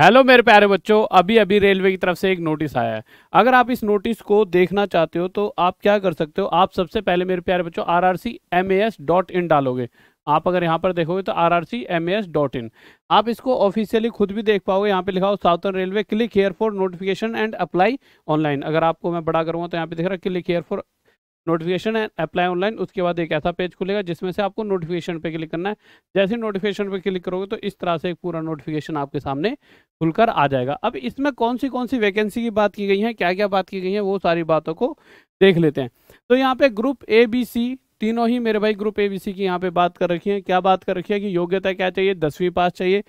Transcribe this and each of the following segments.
hello मेरे प्यारे बच्चों अभी अभी रेलवे की तरफ से एक नोटिस आया है अगर आप इस नोटिस को देखना चाहते हो तो आप क्या कर सकते हो आप सबसे पहले मेरे प्यारे बच्चों R R C M A S dot in डालोगे आप अगर यहाँ पर देखोगे तो R R C M A S dot in आप इसको ऑफिशियली खुद भी देख पाओगे यहाँ पे लिखा हो southern railway click here for notification and apply online अगर आपको मैं बड़ा करूँगा तो यहाँ पे दिख रहा है क्लिक हेयर फॉर नोटिफिकेशन है अप्लाई ऑनलाइन उसके बाद एक ऐसा पेज खुलेगा जिसमें से आपको नोटिफिकेशन पे क्लिक करना है जैसे नोटिफिकेशन पे क्लिक करोगे तो इस तरह से एक पूरा नोटिफिकेशन आपके सामने खुलकर आ जाएगा अब इसमें कौन सी कौन सी वैकेंसी की बात की गई है क्या क्या बात की गई है वो सारी बातों को देख लेते हैं तो यहाँ पे ग्रुप ए बी सी तीनों ही मेरे भाई ग्रुप ए बी सी की यहाँ पे बात कर रखी है क्या बात कर रखी है कि योग्यता क्या चाहिए दसवीं पास चाहिए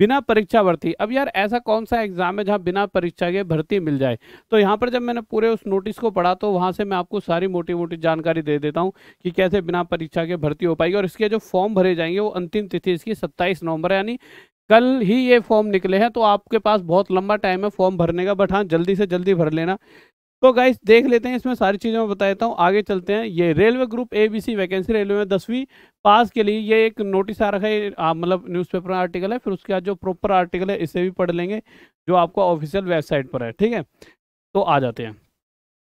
बिना परीक्षा भर्ती अब यार ऐसा कौन सा एग्जाम है जहाँ बिना परीक्षा के भर्ती मिल जाए तो यहाँ पर जब मैंने पूरे उस नोटिस को पढ़ा तो वहाँ से मैं आपको सारी मोटी मोटी जानकारी दे देता हूँ कि कैसे बिना परीक्षा के भर्ती हो पाएगी और इसके जो फॉर्म भरे जाएंगे वो अंतिम तिथि इसकी सत्ताईस नवंबर यानी कल ही ये फॉर्म निकले हैं तो आपके पास बहुत लंबा टाइम है फॉर्म भरने का बट हाँ जल्दी से जल्दी भर लेना तो गाइस देख लेते हैं इसमें सारी चीज़ें मैं बता देता हूँ आगे चलते हैं ये railway group A B C vacancy railway में दसवीं पास के लिए ये एक नोटिस आ रखा है मतलब न्यूज़पेपर आर्टिकल है फिर उसके बाद जो प्रॉपर आर्टिकल है इसे भी पढ़ लेंगे जो आपका ऑफिशियल वेबसाइट पर है ठीक है तो आ जाते हैं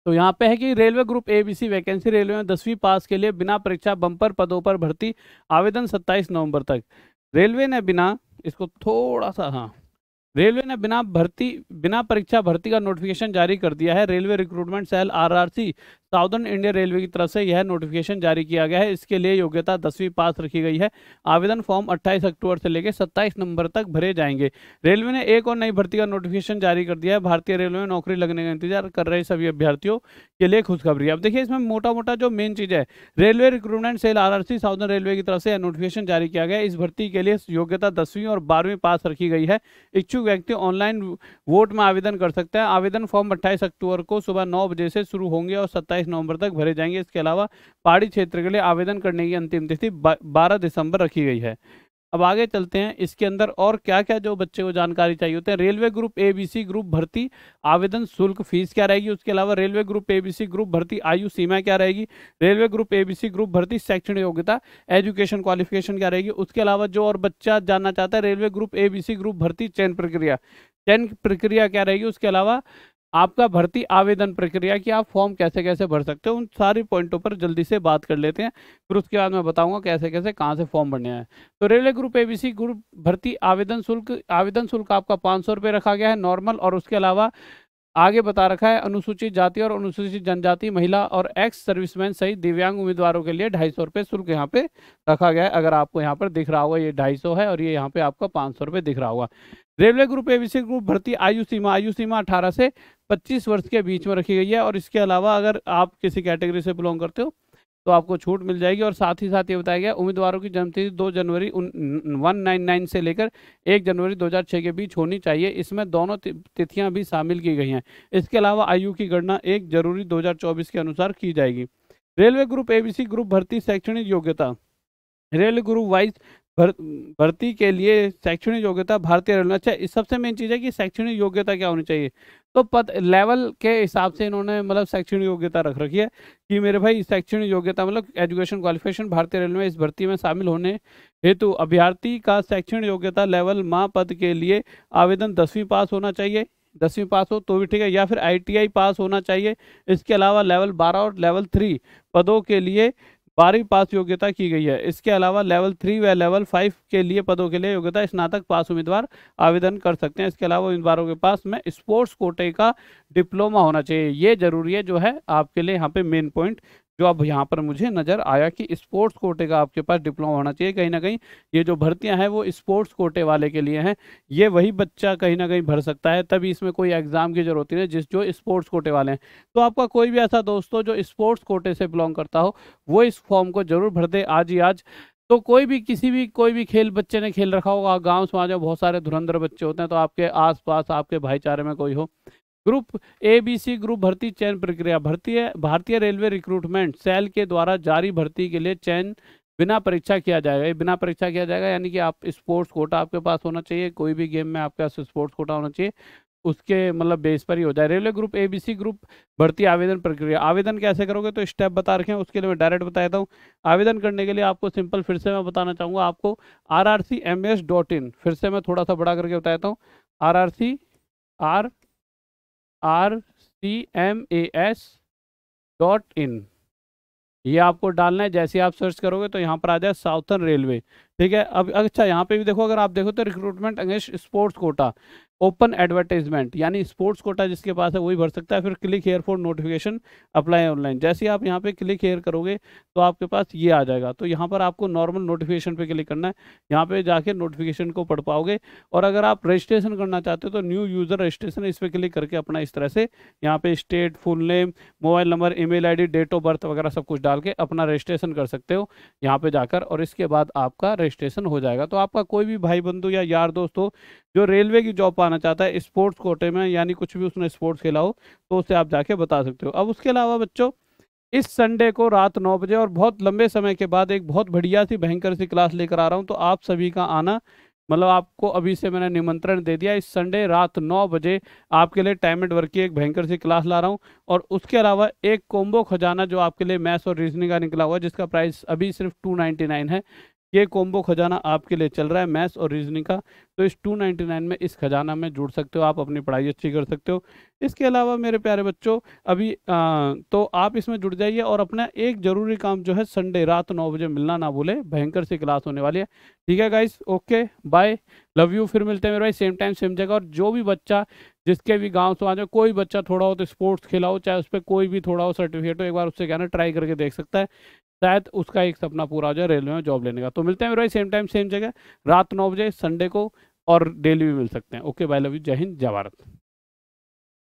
तो यहाँ पे है कि railway group A B C vacancy railway में दसवीं पास के लिए बिना परीक्षा बम्पर पदों पर भर्ती आवेदन सत्ताईस नवम्बर तक रेलवे ने बिना इसको थोड़ा सा हाँ रेलवे ने बिना भर्ती बिना परीक्षा भर्ती का नोटिफिकेशन जारी कर दिया है railway recruitment cell RRC southern India railway की तरफ से यह नोटिफिकेशन जारी किया गया है इसके लिए योग्यता दसवीं पास रखी गई है आवेदन फॉर्म अट्ठाईस अक्टूबर से लेकर सत्ताईस नंबर तक भरे जाएंगे रेलवे ने एक और नई भर्ती का नोटिफिकेशन जारी कर दिया है भारतीय रेलवे में नौकरी लगने का इंतजार कर रहे सभी अभ्यर्थियों के लिए खुशखबरी अब देखिए इसमें मोटा मोटा जो मेन चीज है railway recruitment cell RRC southern railway की तरफ से यह नोटिफिकेशन जारी किया गया इस भर्ती के लिए योग्यता दसवीं और बारहवीं पास रखी गई है इच्छुक व्यक्ति ऑनलाइन वोट में आवेदन कर सकते हैं आवेदन फॉर्म अट्ठाईस अक्टूबर को सुबह नौ बजे से शुरू होंगे और सत्ताईस सत्ताईस नवंबर तक भरे जाएंगे इसके अलावा पहाड़ी क्षेत्र के लिए आवेदन करने की अंतिम तिथि बारह दिसंबर रखी गई है अब आगे चलते हैं इसके अंदर और क्या क्या जो बच्चे को जानकारी चाहिए होते हैं railway group A B C group भर्ती आवेदन शुल्क फीस क्या रहेगी उसके अलावा railway group A B C group भर्ती आयु सीमा क्या रहेगी railway group A B C group भर्ती शैक्षणिक योग्यता एजुकेशन क्वालिफिकेशन क्या रहेगी उसके अलावा जो और बच्चा जानना चाहता है railway group A B C group भर्ती चयन प्रक्रिया चयन प्रक्रिया क्या रहेगी उसके अलावा आपका भर्ती आवेदन प्रक्रिया की आप फॉर्म कैसे कैसे भर सकते हो उन सारे पॉइंटों पर जल्दी से बात कर लेते हैं फिर उसके बाद मैं बताऊंगा कैसे कैसे कहाँ से फॉर्म भरने हैं तो रेलवे ग्रुप एबीसी ग्रुप भर्ती आवेदन शुल्क आवेदन शुल्क आपका पाँच सौ रखा गया है नॉर्मल और उसके अलावा आगे बता रखा है अनुसूचित जाति और अनुसूचित जनजाति महिला और एक्स सर्विसमैन सहित दिव्यांग उम्मीदवारों के लिए ढाई सौ रुपये शुल्क यहाँ पे रखा गया है अगर आपको यहाँ पर दिख रहा होगा ये ढाई सौ है और ये यहाँ पे आपका पाँच सौ रुपये दिख रहा होगा रेलवे ग्रुप एबीसी ग्रुप भर्ती आयु सीमा आयु सीमा अठारह से पच्चीस वर्ष के बीच में रखी गई है और इसके अलावा अगर आप किसी कैटेगरी से बिलोंग करते हो तो आपको छूट मिल जाएगी और साथ ही साथ ये बताया गया उम्मीदवारों की जन्मतिथि दो जनवरी वन नाइन नाइन से लेकर एक जनवरी दो हजार छः के बीच होनी चाहिए इसमें दोनों तिथियां भी शामिल की गई हैं इसके अलावा आयु की गणना एक जनवरी दो हजार चौबीस के अनुसार की जाएगी रेलवे ग्रुप एबीसी ग्रुप भर्ती शैक्षणिक योग्यता रेल ग्रुप वाइज भर्ती के लिए शैक्षणिक योग्यता भारतीय रेलवे अच्छा इस सबसे मेन चीज़ है कि शैक्षणिक योग्यता क्या होनी चाहिए तो पद लेवल के हिसाब से इन्होंने मतलब शैक्षणिक योग्यता रख रखी है कि मेरे भाई शैक्षणिक योग्यता मतलब एजुकेशन क्वालिफिकेशन भारतीय रेलवे इस भर्ती में शामिल होने हेतु अभ्यर्थी का शैक्षणिक योग्यता लेवल माँ पद के लिए आवेदन दसवीं पास होना चाहिए दसवीं पास हो तो भी ठीक है या फिर आईटीआई पास होना चाहिए इसके अलावा लेवल बारह और लेवल थ्री पदों के लिए बारहवीं पास योग्यता की गई है इसके अलावा लेवल थ्री व लेवल फाइव के लिए पदों के लिए योग्यता स्नातक पास उम्मीदवार आवेदन कर सकते हैं इसके अलावा उम्मीदवारों के पास में स्पोर्ट्स कोटे का डिप्लोमा होना चाहिए ये जरूरी है जो है आपके लिए यहाँ पे मेन पॉइंट जो अब यहाँ पर मुझे नज़र आया कि स्पोर्ट्स कोटे का आपके पास डिप्लोमा होना चाहिए कहीं ना कहीं ये जो भर्तियाँ हैं वो स्पोर्ट्स कोटे वाले के लिए हैं ये वही बच्चा कहीं ना कहीं भर सकता है तभी इसमें कोई एग्ज़ाम की ज़रूरत नहीं है जिस जो स्पोर्ट्स कोटे वाले हैं तो आपका कोई भी ऐसा दोस्तों जो स्पोर्ट्स कोटे से बिलोंग करता हो वो इस फॉर्म को ज़रूर भर दे आज ही आज तो कोई भी किसी भी कोई भी खेल बच्चे ने खेल रखा होगा गांव समाज में बहुत सारे धुरंधर बच्चे होते हैं तो आपके आसपास आपके भाईचारे में कोई हो group A B C group भर्ती चयन प्रक्रिया भर्ती भारतीय रेलवे रिक्रूटमेंट सेल के द्वारा जारी भर्ती के लिए चयन बिना परीक्षा किया जाएगा बिना परीक्षा किया जाएगा यानी कि आप स्पोर्ट्स कोटा आपके पास होना चाहिए कोई भी गेम में आपके पास स्पोर्ट्स कोटा होना चाहिए उसके मतलब बेस पर ही हो जाए railway group A B C group भर्ती आवेदन प्रक्रिया आवेदन कैसे करोगे तो स्टेप बता रखें उसके लिए मैं डायरेक्ट बता देता हूँ आवेदन करने के लिए आपको सिंपल फिर से मैं बताना चाहूँगा आपको R R C M S dot in फिर से मैं थोड़ा सा बड़ा करके बता देता हूँ R R C R R C M A S dot in ये आपको डालना है जैसे आप सर्च करोगे तो यहाँ पर आ जाए साउथर्न रेलवे ठीक है अब अच्छा यहाँ पे भी देखो अगर आप देखो तो recruitment against sports quota open advertisement यानी स्पोर्ट्स कोटा जिसके पास है वही भर सकता है फिर click here for notification apply online जैसे ही आप यहाँ पे क्लिक हेयर करोगे तो आपके पास ये आ जाएगा तो यहाँ पर आपको नॉर्मल नोटिफिकेशन पे क्लिक करना है यहाँ पे जाके नोटिफिकेशन को पढ़ पाओगे और अगर आप रजिस्ट्रेशन करना चाहते हो तो न्यू यूज़र रजिस्ट्रेशन इस पर क्लिक करके अपना इस तरह से यहाँ पे state full name mobile number email date of birth वगैरह सब कुछ डाल के अपना रजिस्ट्रेशन कर सकते हो यहाँ पर जाकर और इसके बाद आपका रजिस्ट्रेशन हो जाएगा तो आपका कोई भी भाई बंधु या यार दोस्त हो जो रेलवे की जॉब पाना चाहता है स्पोर्ट्स कोटे में यानी कुछ भी उसने स्पोर्ट्स खेला हो तो उसे आप जाके बता सकते हो अब उसके अलावा बच्चों इस संडे को रात नौ बजे और बहुत लंबे समय के बाद एक बहुत बढ़िया सी भयंकर सी क्लास लेकर आ रहा हूँ तो आप सभी का आना मतलब आपको अभी से मैंने निमंत्रण दे दिया इस संडे रात नौ बजे आपके लिए टाइम एंड वर्क की एक भयंकर सी क्लास ला रहा हूँ और उसके अलावा एक कोम्बो खजाना जो आपके लिए मैथ्स और रीजनिंग का निकला हुआ है जिसका प्राइस अभी सिर्फ टू नाइन है ये कॉम्बो खजाना आपके लिए चल रहा है मैथ्स और रीजनिंग का तो इस 299 में इस खजाना में जुड़ सकते हो आप अपनी पढ़ाई अच्छी कर सकते हो इसके अलावा मेरे प्यारे बच्चों अभी आ, तो आप इसमें जुड़ जाइए और अपना एक ज़रूरी काम जो है संडे रात नौ बजे मिलना ना भूले भयंकर सी क्लास होने वाली है ठीक है guys okay bye love you फिर मिलते हैं मेरे भाई सेम टाइम सेम जगह और जो भी बच्चा जिसके भी गाँव से आ जाए कोई बच्चा थोड़ा हो तो स्पोर्ट्स खेला हो चाहे उस पर कोई भी थोड़ा हो सर्टिफिकेट हो एक बार उससे कहना ट्राई करके देख सकता है शायद उसका एक सपना पूरा हो जाए रेलवे में जॉब लेने का तो मिलते हैं मेरे भाई सेम टाइम सेम जगह रात नौ बजे संडे को और डेली भी मिल सकते हैं ओके बाय लव यू जय हिंद जय भारत